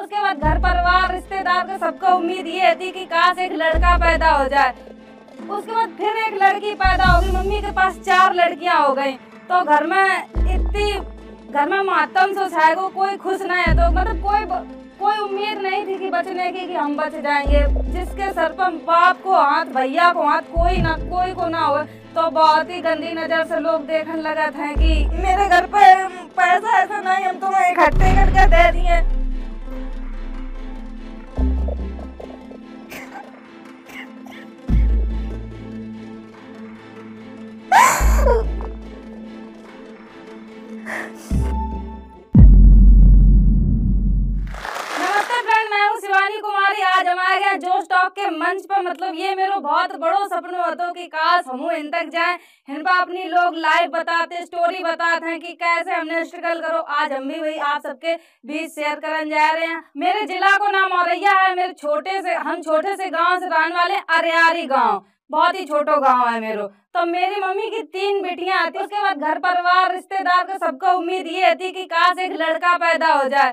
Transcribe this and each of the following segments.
उसके बाद घर परिवार रिश्तेदार के सबको उम्मीद ये थी कि काश एक लड़का पैदा हो जाए उसके बाद फिर एक लड़की पैदा होगी मम्मी के पास चार लड़कियां हो गई तो घर में इतनी घर में मातम से को कोई खुश नहीं है तो मतलब कोई कोई उम्मीद नहीं थी कि बचने की कि हम बच जाएंगे जिसके सर पर बाप को हाथ भैया को हाथ कोई ना कोई को ना हो तो बहुत ही गंदी नज़र से लोग देखने लगा था कि मेरे घर पर पैसा ऐसा नहीं हम तुम्हें इकट्ठे करके दे दिए तो मतलब ये मेरो बहुत बड़ो सपनो हतो कि काश हम इन तक जाए हिन पर अपनी लोग लाइव बताते स्टोरी बताते हैं कि कैसे हमने स्ट्रगल करो आज हम भी वही आप सबके बीच शेयर कर जा रहे हैं मेरे जिला को नाम औरैया है मेरे छोटे से हम छोटे से गाँव से रहने वाले अरियारी गाँव बहुत ही छोटो गांव है मेरो तो मेरी मम्मी की तीन बेटियां आती उसके बाद घर परिवार रिश्तेदार को सबको उम्मीद ये थी कि काश एक लड़का पैदा हो जाए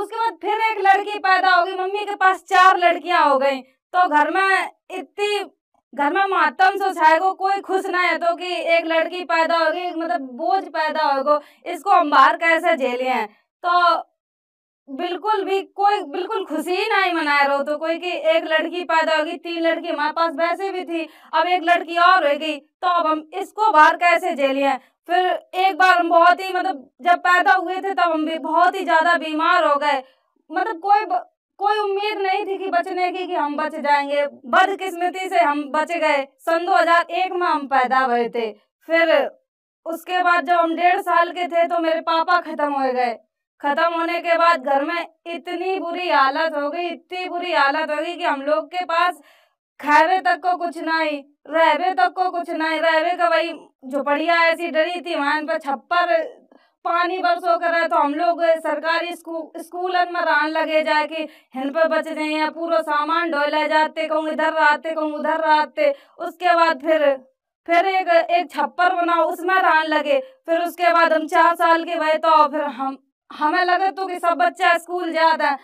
उसके बाद फिर एक लड़की पैदा होगी मम्मी के पास चार लड़कियां हो गई तो घर में इतनी घर में मातम सो को कोई खुश ना है तो कि एक लड़की पैदा होगी मतलब बोझ पैदा होगा इसको हम बाहर कैसे झेले हैं तो बिल्कुल भी कोई बिल्कुल खुशी ही नहीं मनाया रहो तो कोई कि एक लड़की पैदा होगी तीन लड़की हमारे पास वैसे भी थी अब एक लड़की और होगी तो अब हम इसको बाहर कैसे हैं फिर एक बार हम बहुत ही मतलब जब पैदा हुए थे तब हम भी बहुत ही ज़्यादा बीमार हो गए मतलब कोई कोई उम्मीद नहीं थी कि बचने की कि हम बच जाएंगे बदकिस्मती से हम बच गए सन 2001 में हम पैदा हुए थे फिर उसके बाद जब हम डेढ़ साल के थे तो मेरे पापा खत्म हो गए खत्म होने के बाद घर में इतनी बुरी हालत हो गई इतनी बुरी हालत हो गई कि हम लोग के पास खैरे तक को कुछ नहीं रहवे तक को कुछ नहीं रहवे का वही झोपड़िया ऐसी डरी थी वहां पर छप्पर पानी बरसो कर तो हम लोग सरकारी स्कूल में रान लगे जाए कि हिन पर बच जाए या पूरा सामान डोला जाते कहूँ इधर रहते कहूँ उधर रहते उसके बाद फिर फिर एक एक छप्पर बनाओ उसमें रान लगे फिर उसके बाद हम चार साल के हुए तो फिर हम हमें लगे तो कि सब बच्चा स्कूल जाते हैं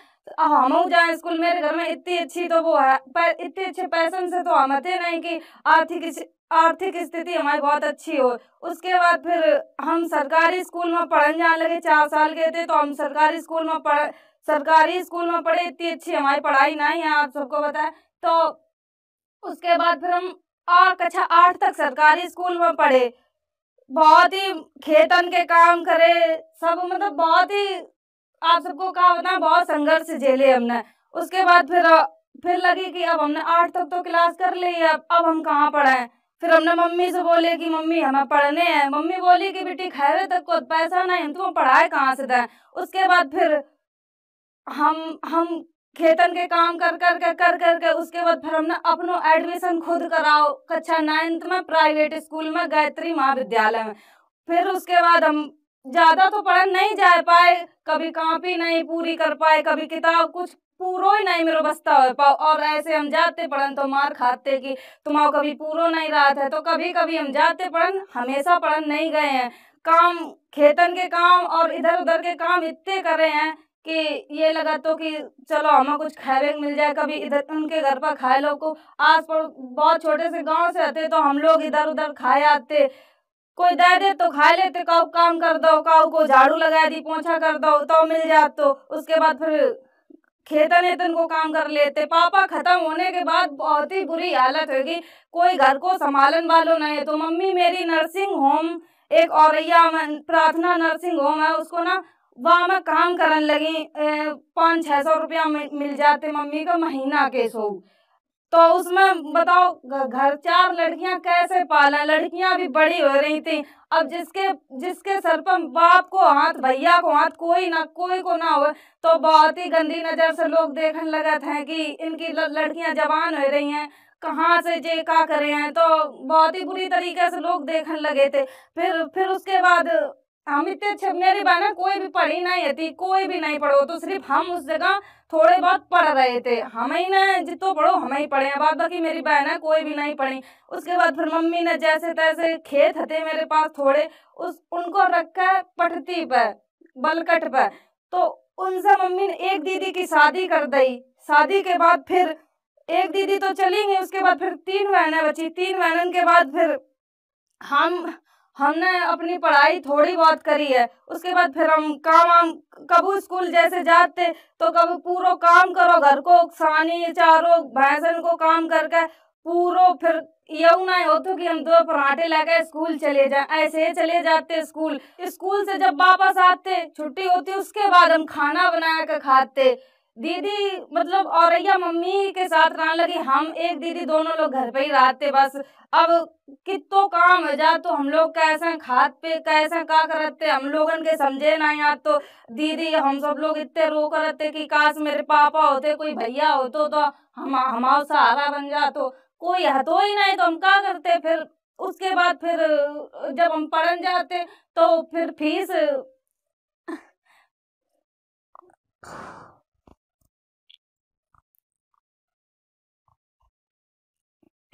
हम जाए स्कूल मेरे घर में इतनी अच्छी तो वो है पर इतने अच्छे पैसन से तो हम थे नहीं कि आर्थिक आर्थिक स्थिति हमारी बहुत अच्छी हो उसके बाद फिर हम सरकारी स्कूल में पढ़ने जाने लगे चार साल के थे तो हम सरकारी स्कूल में पढ़ सरकारी स्कूल में पढ़े इतनी अच्छी हमारी पढ़ाई नहीं है आप सबको बताए तो उसके बाद फिर हम और कक्षा आठ तक सरकारी स्कूल में पढ़े बहुत ही खेतन के काम करे सब मतलब बहुत ही आप सबको कहा होता है बहुत संघर्ष झेले हमने उसके बाद फिर फिर लगी कि अब हमने आठ तक तो क्लास कर ली है अब हम कहाँ पढ़ाए फिर हमने मम्मी से बोले कि मम्मी हमें पढ़ने हैं मम्मी बोली कि बेटी खैरे तक को पैसा नहीं हम तुम पढ़ाए कहाँ से दें उसके बाद फिर हम हम खेतन के काम कर कर के कर कर के उसके बाद फिर हमने अपनो एडमिशन खुद कराओ कक्षा नाइन्थ में प्राइवेट स्कूल में गायत्री महाविद्यालय में फिर उसके बाद हम ज़्यादा तो पढ़ नहीं जा पाए कभी कॉपी नहीं पूरी कर पाए कभी किताब कुछ पूरो ही नहीं मेरा बस्ता हो पाओ और ऐसे हम जाते पढ़न तो मार खाते कि तुम्हारा कभी पूरो नहीं रहा था तो कभी कभी हम जाते पढ़न हमेशा पढ़न नहीं गए हैं काम खेतन के काम और इधर उधर के काम इतने कर रहे हैं कि ये लगा तो कि चलो हमें कुछ खाए मिल जाए कभी इधर उनके घर पर खाए लोग को आस पर बहुत छोटे से गाँव से आते तो हम लोग इधर उधर खाए आते कोई दे दे तो खा लेते काम कर दो काऊ को झाड़ू लगा दी पोछा कर दो तो मिल जाते तो, उसके बाद फिर खेतन वेतन को काम कर लेते पापा खत्म होने के बाद बहुत ही बुरी हालत होगी कोई घर को संभालन वालों नहीं है तो मम्मी मेरी नर्सिंग होम एक औरैया प्रार्थना नर्सिंग होम है उसको ना वहाँ मैं काम करने लगी पाँच छः सौ रुपया मिल जाते मम्मी का महीना के सो तो उसमें बताओ घर चार लड़कियां कैसे पाला लड़कियां भी बड़ी हो रही थी अब जिसके जिसके सर पर बाप को हाथ भैया को हाथ कोई ना कोई को ना हो तो बहुत ही गंदी नज़र से लोग देखने लगे थे कि इनकी लड़कियां जवान हो रही हैं कहाँ से जे का करे हैं तो बहुत ही बुरी तरीके से लोग देखने लगे थे फिर फिर उसके बाद हम इतने तो छिपनेरी बने कोई भी पढ़ी नहीं थी कोई भी नहीं पढ़ो तो सिर्फ हम उस जगह थोड़े बहुत पढ़ रहे थे हम ही ना जितो पढ़ो हम ही पढ़े बाद बाकी मेरी बहन है कोई भी नहीं पढ़ी उसके बाद फिर मम्मी ने जैसे तैसे खेत थे मेरे पास थोड़े उस उनको रखा पटती पर बलकट पर तो उनसे मम्मी ने एक दीदी की शादी कर दी शादी के बाद फिर एक दीदी तो चली गई उसके बाद फिर तीन बहनें बची तीन बहनों के बाद फिर हम हमने अपनी पढ़ाई थोड़ी बहुत करी है उसके बाद फिर हम काम वाम कबू स्कूल जैसे जाते तो कभी पूरा काम करो घर को सानी चारो भैंसन को काम करके पूरा फिर यू ना हो तो कि हम दो पराठे लेके स्कूल चले जाए ऐसे चले जाते स्कूल स्कूल से जब वापस आते छुट्टी होती उसके बाद हम खाना बना कर खाते दीदी मतलब औरैया मम्मी के साथ रहने लगी हम एक दीदी दोनों लोग घर पे ही रहते बस अब कितो काम है जा तो हम लोग कैसे खाद पे कैसे का करते हम लोगन के समझे ना यहाँ तो दीदी हम सब लोग इतने रो करते कि काश मेरे पापा होते कोई भैया होते तो हम हमारा सहारा बन जा तो कोई हतो ही नहीं तो हम का करते फिर उसके बाद फिर जब हम पढ़न जाते तो फिर फीस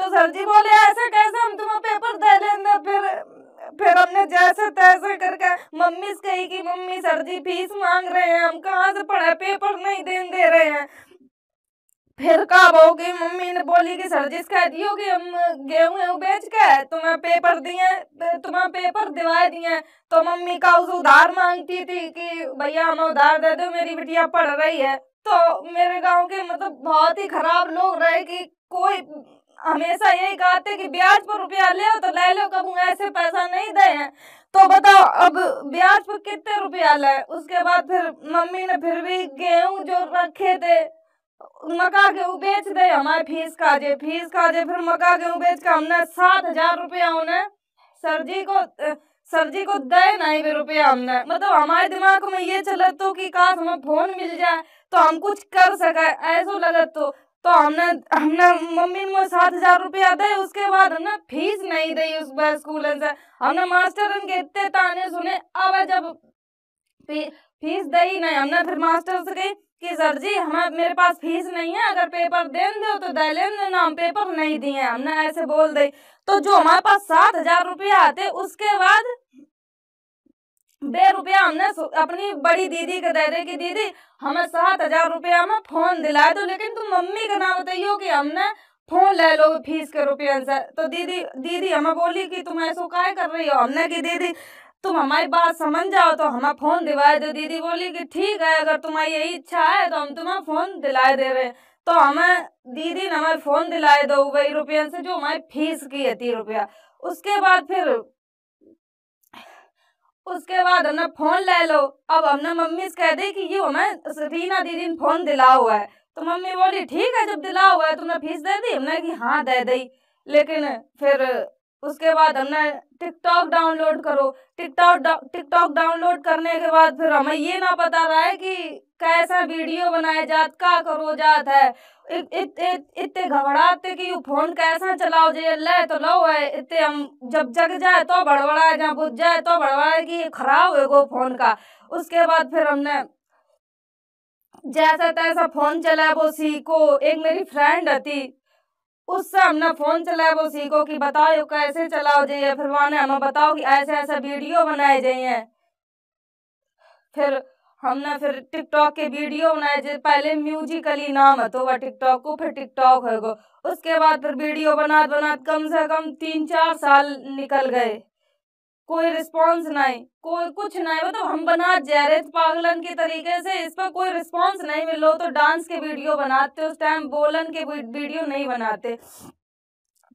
तो सर जी बोले ऐसे कैसे हम तुम्हें पेपर दे लेंगे फिर फिर हमने जैसे तैसे करके मम्मी से कही कि मम्मी सर जी फीस मांग रहे हैं हम कहाँ से पढ़े पेपर नहीं दे दे रहे हैं फिर कब होगी मम्मी ने बोली कि सर जी इसका दियो कि हम गेहूं वेहूं बेच के तुम्हें पेपर दिए तुम्हें पेपर दिवा दिए तो मम्मी का उस उधार मांगती थी कि भैया हमें उधार दे दो मेरी बिटिया पढ़ रही है तो मेरे गांव के मतलब बहुत ही खराब लोग रहे कि कोई हमेशा यही कहते कि ब्याज पर रुपया ले तो ले लो कब ऐसे पैसा नहीं दे हैं तो बताओ अब ब्याज पर कितने रुपया ले उसके बाद फिर मम्मी ने फिर भी गेहूं जो रखे थे मका गेहूँ बेच दे हमारे फीस का जे फीस का जे फिर मका गेहूँ बेच के हमने सात हजार रुपया उन्हें सर जी को सर जी को दे नहीं भी रुपया हमने मतलब हमारे दिमाग में ये चलत तो कि काश हमें फोन मिल जाए तो हम कुछ कर सके ऐसा लगत तो तो हमने हमने मम्मी ने सात हजार रुपया दे उसके बाद हमने फीस नहीं दी उस स्कूल से हमने मास्टर के इतने ताने सुने अब जब फीस दही नहीं हमने फिर मास्टर से कही कि सर जी हमें मेरे पास फीस नहीं है अगर पेपर दे दो तो दे लेन दो ना हम पेपर नहीं दिए हमने ऐसे बोल दे तो जो हमारे पास सात हजार रुपया आते उसके बाद बे रुपया हमने अपनी बड़ी दीदी के दे रहे की दीदी हमें सात हजार रुपया में फोन दिलाए तो लेकिन तुम मम्मी का नाम बताइयो कि हमने फोन ले लो फीस के रुपया से तो दीदी दीदी हमें बोली कि तुम ऐसा काय कर रही हो हमने की दीदी तुम हमारी बात समझ जाओ तो हमें फोन दिलाए दो दीदी बोली कि ठीक है अगर तुम्हारी यही इच्छा है तो हम तुम्हें फोन दिलाए दे रहे तो हमें दीदी ने हमें फोन दिलाए दो वही रुपया से जो हमारी फीस की है तीन रुपया उसके बाद फिर उसके बाद हमने फोन ले लो अब हमने मम्मी से कह दी कि ये हमें रीना दीदी ने फोन दिला हुआ है तो मम्मी बोली ठीक है जब दिला हुआ है तुमने तो फीस दे दी हमने कि हाँ दे दी लेकिन फिर उसके बाद हमने टिकटॉक डाउनलोड करो टिकटॉक टिकटॉक डाउनलोड करने के बाद फिर हमें ये ना पता रहा है कि कैसा वीडियो बनाया जात का करो जात है इतने घबराते कि फोन कैसा चलाओ जे ले तो लो है इतने हम जब जग जाए तो बड़बड़ाए जहाँ बुझ जाए तो बड़बड़ाए कि खराब है वो फोन का उसके बाद फिर हमने जैसा तैसा फोन चला वो सीखो एक मेरी फ्रेंड थी उससे हमने फोन चलाए वो सीखो कि बताओ कैसे चलाओ जाइए फिर वहां ने हमें बताओ कि ऐसे ऐसे वीडियो बनाए जाइए फिर हमने फिर टिकटॉक के वीडियो बनाए जे पहले म्यूजिकली नाम है तो वह टिकटॉक को फिर टिकटॉक है गो उसके बाद फिर वीडियो बना बना कम से कम तीन चार साल निकल गए कोई रिस्पांस नहीं कोई कुछ नहीं मतलब हम बना जा रहे थे पागलन के तरीके से इस पर कोई रिस्पांस नहीं मिलो तो डांस के वीडियो बनाते उस टाइम बोलन के वीडियो नहीं बनाते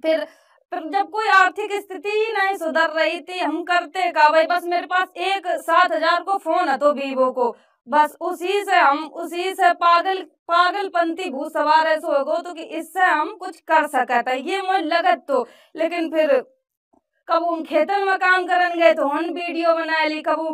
फिर पर जब कोई आर्थिक स्थिति ही नहीं सुधर रही थी हम करते का भाई बस मेरे पास एक सात हजार को फोन है तो वीवो को बस उसी से हम उसी से पागल पंथी भू सवार ऐसे हो गो तो कि इससे हम कुछ कर सकते था ये मुझे लगत तो लेकिन फिर कब खेतन में काम करन गए तो हम वीडियो बना ली कब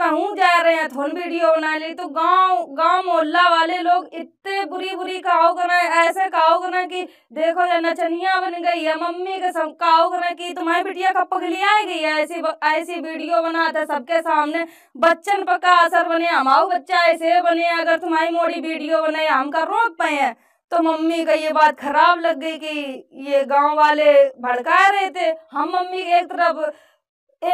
कहूँ जा रहे हैं थोन वीडियो बना ली तो गांव गांव मोहल्ला वाले लोग इतने बुरी बुरी काओ करें ऐसे काओ करें कि देखो या नचनिया बन गई है मम्मी के सब काओ करें कि तुम्हारी बिटिया कब पगली है ऐसी ऐसी वीडियो बनाते सबके सामने बच्चन पर का असर बने आओ बच्चा ऐसे बने अगर तुम्हारी मोड़ी वीडियो बने हमका रोक पाए तो मम्मी का ये बात खराब लग गई कि ये गाँव वाले भड़का रहे थे हम मम्मी एक तरफ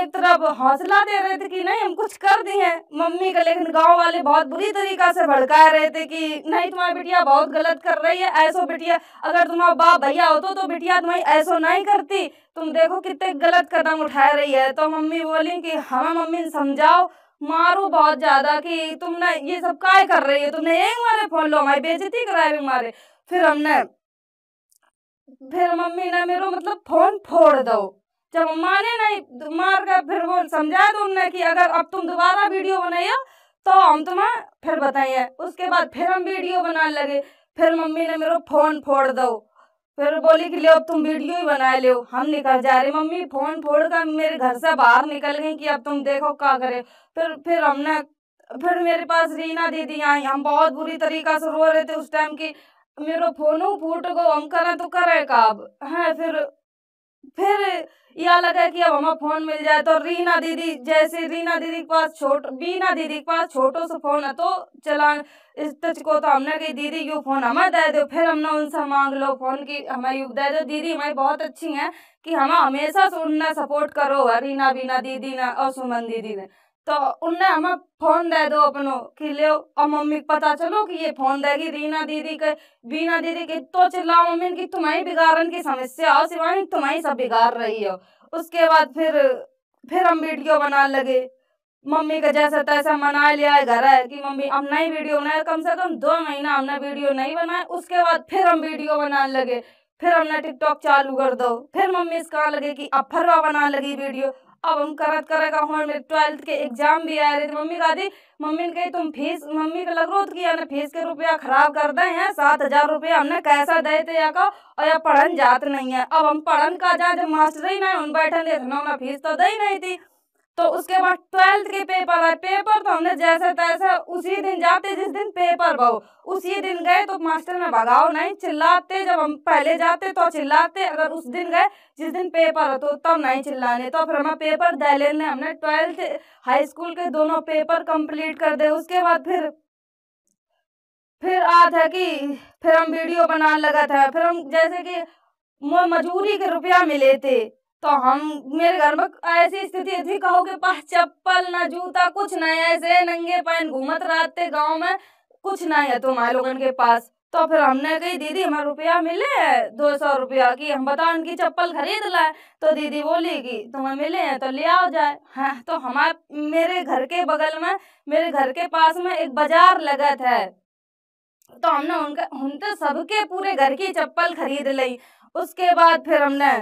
एक तरफ हौसला दे रहे थे कि नहीं हम कुछ कर दिए हैं मम्मी का लेकिन गांव वाले बहुत बुरी तरीका से भड़का रहे थे कि नहीं तुम्हारी बिटिया बहुत गलत कर रही है ऐसो बिटिया अगर तुम्हारा बाप भैया हो तो, तो बिटिया तुम्हारी ऐसो नहीं करती तुम देखो कितने गलत कदम उठा रही है तो मम्मी बोली कि हाँ मम्मी समझाओ मारो बहुत ज्यादा कि तुमने ये सब काय कर रही है तुमने एक मारे फोन लो हमारी बेचती कराए मारे फिर हमने फिर मम्मी ने मेरा मतलब फोन फोड़ दो जब माने नहीं मार कर फिर वो समझाए दो उनने कि अगर अब तुम दोबारा वीडियो बनाइए तो हम तुम्हें फिर बताइए उसके बाद फिर हम वीडियो बनाने लगे फिर मम्मी ने मेरा फोन फोड़ दो फिर बोली कि लो अब तुम वीडियो ही बना लो हम निकल जा रहे मम्मी फोन फोड़ कर मेरे घर से बाहर निकल गई कि अब तुम देखो क्या करे फिर फिर हमने फिर मेरे पास रीना दीदी आई हम बहुत बुरी तरीका से रो रहे थे उस टाइम की मेरा फोन फूट गो हम करें तो करे का अब है फिर फिर यह लगा कि अब हमें फोन मिल जाए तो रीना दीदी जैसे रीना दीदी के पास छोट बीना दीदी के पास छोटो सो फोन है तो चला तो को तो हमने कही दीदी यू फोन हमें दे दो फिर हमने उनसे मांग लो फोन की हमें यू दे दो दीदी हमारी बहुत अच्छी है कि हम हमेशा से सपोर्ट करो रीना बीना दीदी ने और सुमन दीदी ने तो उनने हमें फोन दे दो अपनो कि ले और मम्मी पता चलो कि ये फोन देगी रीना दीदी के बीना दीदी के तो चिल्लाओ मम्मी की तुम्हारी बिगाड़न की समस्या और शिवानी तुम्हारी सब बिगाड़ रही हो उसके बाद फिर फिर हम वीडियो बना लगे मम्मी का जैसा तैसा मना लिया है घर है कि मम्मी हम नई वीडियो बनाए कम से कम दो महीना हमने वीडियो नहीं बनाए उसके बाद फिर हम वीडियो बनाने लगे फिर हमने टिकटॉक चालू कर दो फिर मम्मी इसका लगे कि अब फरवा बनाने लगी वीडियो अब हम करत का हमारे मेरे ट्वेल्थ के एग्जाम भी आ रहे थे मम्मी का दी मम्मी ने कही तुम फीस मम्मी का लग रो किया फीस के रुपया खराब कर दे हैं सात हजार रुपया हमने कैसा दे थे या का और या पढ़न जात नहीं है अब हम पढ़न का जाए मास्टर ही नहीं उन बैठन दे फीस तो दे नहीं थी तो उसके बाद ट्वेल्थ के पेपर आए पेपर तो हमने जैसे तैसे उसी दिन जाते जिस दिन पेपर बहो उसी दिन गए तो मास्टर ने भगाओ नहीं चिल्लाते जब हम पहले जाते तो चिल्लाते अगर उस दिन गए जिस दिन पेपर हो तो तब तो नहीं चिल्लाने तो फिर हमें पेपर दे लेने हमने ट्वेल्थ हाई स्कूल के दोनों पेपर कंप्लीट कर दे उसके बाद फिर फिर आ था कि फिर हम वीडियो बनाने लगा था फिर हम जैसे कि मजूरी के रुपया मिले थे तो हम मेरे घर में ऐसी स्थिति थी कहो के पास चप्पल ना जूता कुछ ना ऐसे नंगे पैन घूमत रहते गांव में कुछ ना है तुम्हारे लोगन के पास तो फिर हमने कही दीदी हमें रुपया मिले है दो सौ रुपया की हम बताओ उनकी चप्पल खरीद लाए तो दीदी बोली कि तुम्हें मिले हैं तो ले आओ जाए हाँ तो हमारे मेरे घर के बगल में मेरे घर के पास में एक बाजार लगा था तो हमने उनका उनके सबके पूरे घर की चप्पल खरीद ली उसके बाद फिर हमने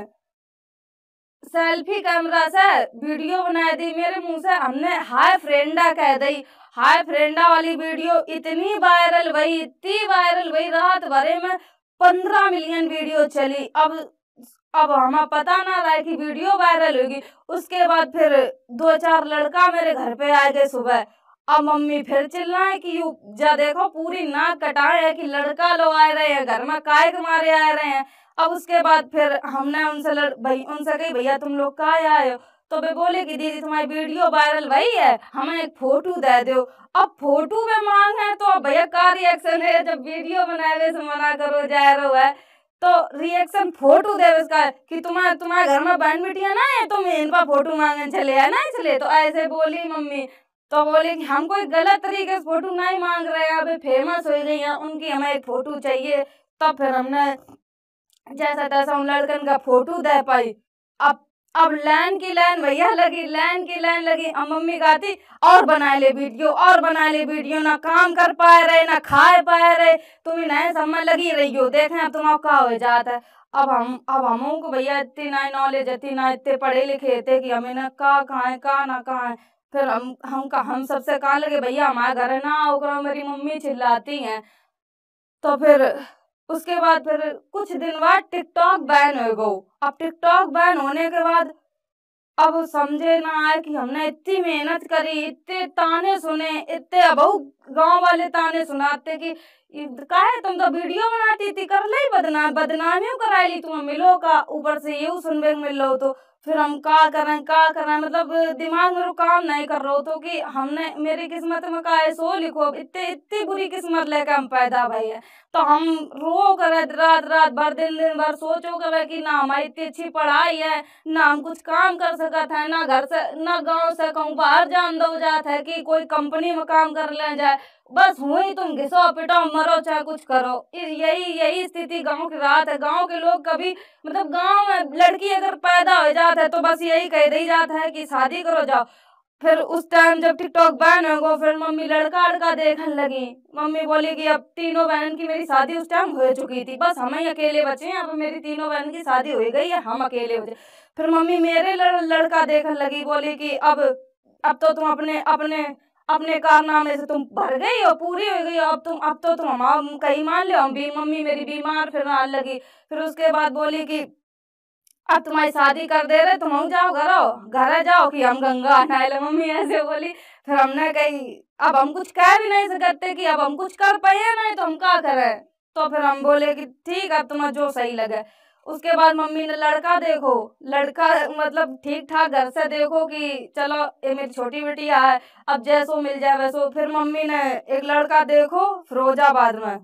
सेल्फी कैमरा से वीडियो बना दी मेरे मुंह से हमने हाय फ्रेंडा कह दी हाय फ्रेंडा वाली वीडियो इतनी वायरल वही इतनी वायरल वही रात भरे में पंद्रह मिलियन वीडियो चली अब अब हमें पता ना रहा कि वीडियो वायरल होगी उसके बाद फिर दो चार लड़का मेरे घर पे आए गए सुबह अब मम्मी फिर चिल्लाए कि यू जा देखो पूरी नाक कटाए है कि लड़का लोग आ रहे हैं घर में काय मारे आ रहे हैं अब उसके बाद फिर हमने उनसे भाई उनसे कही भैया तुम लोग कहा आए हो तो वे बोले कि दीदी तुम्हारी वीडियो वायरल वही है हमें एक फोटो दे दो अब फोटो में मांग है तो अब भैया का रिएक्शन है जब वीडियो बनाए हुए से मना करो जा रो है तो रिएक्शन फोटो दे उसका कि तुम्हारे तुम्हारे घर में बहन बेटिया ना है तुम इन पर फोटो मांगने चले है ना इसलिए तो ऐसे बोली मम्मी तो बोले कि हम कोई गलत तरीके से फोटो नहीं मांग रहे हैं अभी फेमस हो गई हैं उनकी हमें एक फोटो चाहिए तब तो फिर हमने जैसा तैसा उन लड़कन का फोटो दे पाई अब अब लाइन की लाइन भैया लगी लाइन की लाइन लगी अब मम्मी गाती और बना ले वीडियो और बना ले वीडियो ना काम कर पाए रहे ना खाए पाए रहे तुम्हें नए समय लगी रही हो देखे अब तुम क्या हो जाता है अब हम अब हम को भैया इतनी ना नॉलेज इतनी ना इतने पढ़े लिखे थे कि हमें ना का खाएं का ना कहा है फिर हम हम का हम सबसे कहा लगे भैया हमारे घर है ना मेरी मम्मी चिल्लाती हैं तो फिर उसके बाद फिर कुछ दिन बाद टिकटॉक बैन हो गो अब टिकटॉक बैन होने के बाद अब समझे ना आए कि हमने इतनी मेहनत करी इतने ताने सुने इतने अब गांव वाले ताने सुनाते कि काहे तुम तो वीडियो बनाती थी कर ले बदनाम बदनामियों कराई ली तुम मिलो का ऊपर से यू सुनबे मिल लो तो फिर हम का करें का कर मतलब दिमाग मेरा काम नहीं कर रहा हो तो कि हमने मेरी किस्मत में का है सो लिखो इतने इतनी बुरी किस्मत लेकर हम पैदा भाई है तो हम रो कर रात रात भर दिन दिन भर सोचो कर कि ना हमारी इतनी अच्छी पढ़ाई है ना हम कुछ काम कर सकते हैं ना घर से ना गाँव से कहूँ बाहर जान दो जाता है कि कोई कंपनी में काम कर ले जाए बस हुई ही तुम घिसो पिटो मरो चाहे कुछ करो यही यही स्थिति गांव की रात है गांव के लोग कभी मतलब गांव में लड़की अगर पैदा हो जाता है तो बस यही कह दी जाता है कि शादी करो जाओ फिर उस टाइम जब टिकटॉक बैन हो गो फिर मम्मी लड़का लड़का देखने लगी मम्मी बोली कि अब तीनों बहन की मेरी शादी उस टाइम हो चुकी थी बस हम ही अकेले बचे हैं अब मेरी तीनों बहन की शादी हो गई है हम अकेले बचे फिर मम्मी मेरे लड़का देखने लगी बोली कि अब अब तो तुम अपने अपने अपने कारनामे से तुम भर गई हो पूरी हो गई अब तुम अब तो तुम हम कहीं मान लो हम भी मम्मी मेरी बीमार फिर आने लगी फिर उसके बाद बोली कि अब तुम्हारी शादी कर दे रहे तुम हम जाओ घर आओ घर जाओ कि हम गंगा नहले मम्मी ऐसे बोली फिर हमने कही अब हम कुछ कह भी नहीं सकते कि अब हम कुछ कर पाए नहीं तो हम क्या करें तो फिर हम बोले कि ठीक है तुम्हें जो सही लगे उसके बाद मम्मी ने लड़का देखो लड़का मतलब ठीक ठाक घर से देखो कि चलो ये मेरी छोटी बेटी है अब जैसो मिल जाए वैसो फिर मम्मी ने एक लड़का देखो फिरोजाबाद में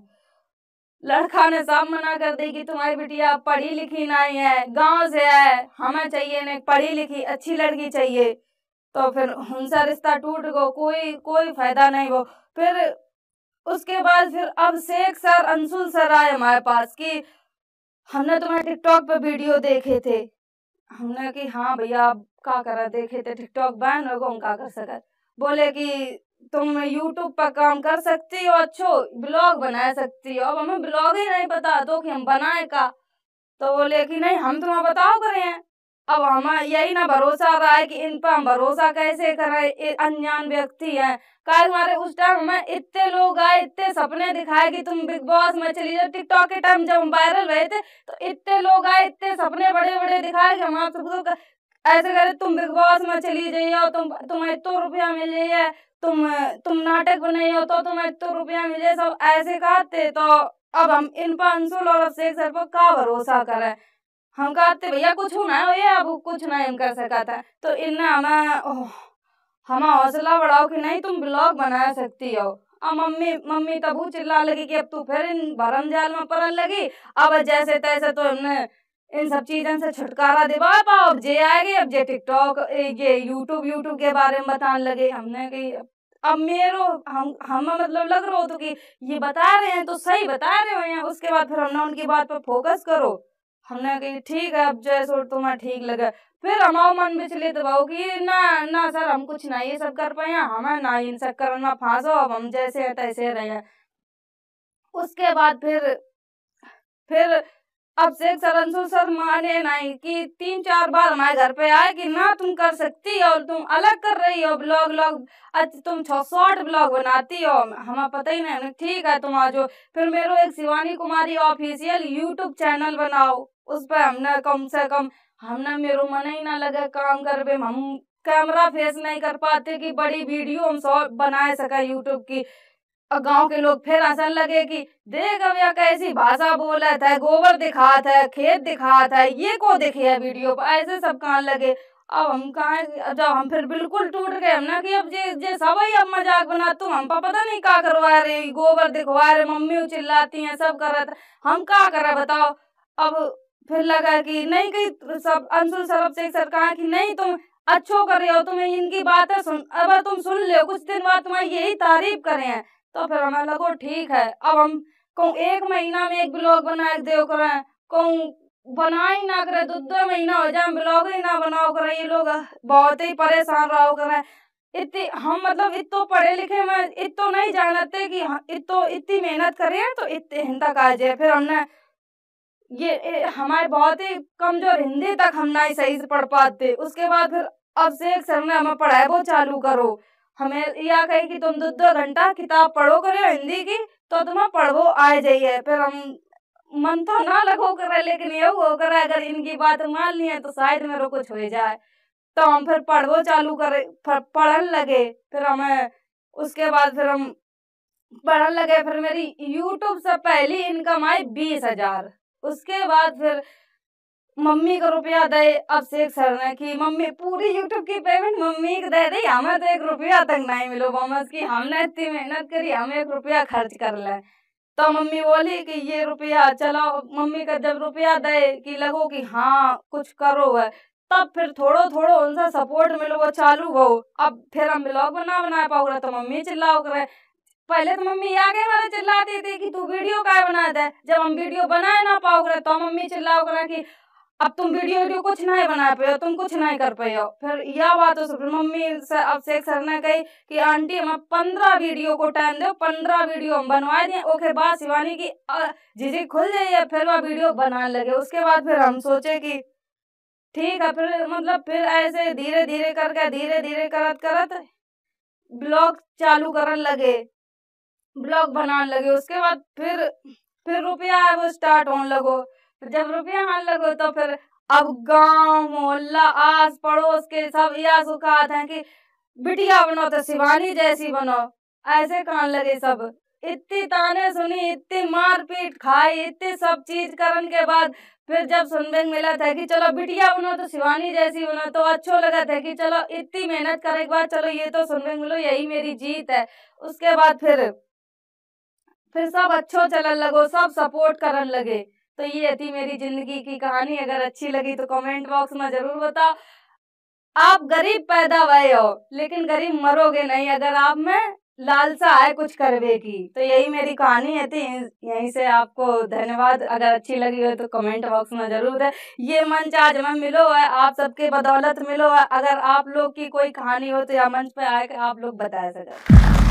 लड़का ने सब मना कर दी कि तुम्हारी बिटिया पढ़ी लिखी नहीं है गांव से है हमें चाहिए ने पढ़ी लिखी अच्छी लड़की चाहिए तो फिर हमसे रिश्ता टूट गो कोई कोई फायदा नहीं हो फिर उसके बाद फिर अब शेख सर अंशुल सर आए हमारे पास की हमने तुम्हारे टिकटॉक पर वीडियो देखे थे हमने कि हाँ भैया आप का करा देखे थे टिकटॉक बैन हो गए का कर सकत बोले कि तुम यूट्यूब पर काम कर सकती हो अच्छो ब्लॉग बना सकती हो अब हमें ब्लॉग ही नहीं पता तो कि हम बनाए का तो बोले कि नहीं हम तुम्हें बताओ करे हैं अब हमारा यही ना भरोसा रहा है कि इन पर हम भरोसा कैसे करें अनजान व्यक्ति है कल हमारे उस टाइम में इतने लोग आए इतने सपने दिखाए कि तुम बिग बॉस में चली जाओ टिकटॉक के टाइम जब हम वायरल हुए थे तो इतने लोग आए इतने सपने बड़े बड़े दिखाए कि हम आप सबको तो ऐसे करे तुम बिग बॉस में चली जाइए तुम तुम्हें इतो रुपया मिल जाइए तुम तुम नाटक हो तो तुम्हें इतो रुपया मिले सब ऐसे कहते तो अब हम इन पर अंशुल और अभिषेक सर पर का भरोसा करें हम कहते भैया कुछ ना हो अब कुछ ना हम कर सका था तो इन हमें हम हौसला बढ़ाओ कि नहीं तुम ब्लॉग बना सकती हो अब मम्मी मम्मी तबू चिल्ला लगी कि अब तू फिर इन भरम जाल में पड़न लगी अब जैसे तैसे तो हमने इन सब चीजों से छुटकारा दिवा पाओ अब जे आएगी अब जे टिकटॉक ये यूट्यूब यूट्यूब के बारे में बताने लगे हमने कही अब मेरो हम हम मतलब लग रहा हो तो कि ये बता रहे हैं तो सही बता रहे हो यहाँ उसके बाद फिर हमने उनकी बात पर फोकस करो हमने कही ठीक है अब जय तुम्हें ठीक लगे फिर हमारो मन बिचले दबाओ कि ना ना सर हम कुछ ना ये सब कर पाए हमें ना इन सब कर फांसो अब हम जैसे है तैसे रहे उसके बाद फिर फिर अब शेख सरंसु सर माने नहीं कि तीन चार बार हमारे घर पे आए कि ना तुम कर सकती हो तुम अलग कर रही हो ब्लॉग व्लॉग अच्छा तुम छो शॉर्ट ब्लॉग बनाती हो हमें पता ही नहीं ठीक है तुम आज फिर मेरे एक Shivani Kumari official YouTube channel बनाओ उस पर हमने कम से कम हमने मेरे मन ही ना लगे काम कर पे हम कैमरा फेस नहीं कर पाते कि बड़ी वीडियो हम सब बनाए सके यूट्यूब की गांव के लोग फिर ऐसा लगे कि देख अब यहाँ कैसी भाषा बोलत है गोबर दिखात है खेत दिखात है ये को देखे है वीडियो पर ऐसे सब कहा लगे अब हम कहा जब हम फिर बिल्कुल टूट गए हम ना कि अब जे जे सब ही अब मजाक बना तू तो हम पा पता तो नहीं क्या करवा रहे गोबर दिखवा रहे मम्मी चिल्लाती है सब कर हम क्या कर रहे बताओ अब फिर लगा कि नहीं कि तो सब अंशुल सबब से सर कहा कि नहीं तुम अच्छो कर रहे हो तुम्हें इनकी बातें सुन अब तुम सुन लो कुछ दिन बाद तुम्हारी यही तारीफ करे हैं तो फिर हमें लगो ठीक है अब हम कहूँ एक महीना में एक ब्लॉग बना के देव करे कहूँ बना ही ना करे दो दो महीना हो जाए ब्लॉग ही ना बनाओ करे ये लोग बहुत ही परेशान रहो करे इतनी हम मतलब इतो पढ़े लिखे में इतो नहीं जानते कि हाँ, इतो इतनी मेहनत करे तो इतने हिंदा काज है फिर हमने ये हमारे बहुत ही कमजोर हिंदी तक हम ना सही से पढ़ पाते उसके बाद फिर अब से एक सर में हमें पढ़ाए वो चालू करो हमें यह कहे कि तुम दो दो घंटा किताब पढ़ो करो हिंदी की तो तुम्हें पढ़ो आ जाइए फिर हम मन तो ना लगो रहे लेकिन ये हो करे अगर इनकी बात मान ली है तो शायद मेरे कुछ हो जाए तो हम फिर पढ़वो चालू करे पढ़न लगे फिर हमें उसके बाद फिर हम पढ़न लगे फिर मेरी यूट्यूब से पहली इनकम आई बीस हजार उसके बाद फिर मम्मी को रुपया दे अब शेख सर ने की मम्मी पूरी यूट्यूब की पेमेंट मम्मी को दे दी हमें तो एक रुपया तक नहीं मिलो बॉमस की हमने इतनी मेहनत करी हम एक रुपया खर्च कर ले तो मम्मी बोली कि ये रुपया चलो मम्मी का जब रुपया दे कि लगो कि हाँ कुछ करो है तब फिर थोड़ो थोड़ो उनसे सपोर्ट मिलो वो चालू हो अब फिर हम ब्लॉग बना बना पाओगे तो मम्मी चिल्लाओ करे पहले तो मम्मी आगे वाला चिल्लाते थे कि तू वीडियो का बनाता है जब हम वीडियो बनाए ना पाओगे तो मम्मी चिल्लाओ करा कि अब तुम वीडियो वीडियो कुछ नहीं बना पे हो तुम कुछ नहीं कर पे हो फिर यह बात हो फिर मम्मी से अब शेख सर ने कही कि आंटी हम पंद्रह वीडियो को टाइम दो पंद्रह वीडियो हम बनवा दें ओके बाद शिवानी की जीजी खुल जाइए फिर वह वीडियो बनाने लगे उसके बाद फिर हम सोचे कि ठीक है फिर मतलब फिर ऐसे धीरे धीरे करके धीरे धीरे करत करत ब्लॉग चालू करने लगे ब्लॉग बनाने लगे उसके बाद फिर फिर रुपया वो स्टार्ट होने लगो जब रुपया आने लगो तो फिर अब गांव मोहल्ला आस पड़ोस के सब यह सुखात हैं कि बिटिया बनो तो शिवानी जैसी बनो ऐसे कान लगे सब इतनी ताने सुनी इतनी मार पीट खाई इतनी सब चीज करने के बाद फिर जब सुनने मिला था कि चलो बिटिया बनो तो शिवानी जैसी बनो तो अच्छो लगा था कि चलो इतनी मेहनत करने के बाद चलो ये तो सुनने मिलो यही मेरी जीत है उसके बाद फिर फिर सब अच्छो चलन लगो सब सपोर्ट करन लगे तो ये थी मेरी जिंदगी की कहानी अगर अच्छी लगी तो कमेंट बॉक्स में जरूर बताओ आप गरीब पैदा हुए हो लेकिन गरीब मरोगे नहीं अगर आप में लालसा आए कुछ करवे की तो यही मेरी कहानी है थी यहीं से आपको धन्यवाद अगर अच्छी लगी हो तो कमेंट बॉक्स में जरूर है ये मंच आज में मिलो है आप सबके बदौलत मिलो है अगर आप लोग की कोई कहानी हो तो यह मंच पे आकर आप लोग बता सकते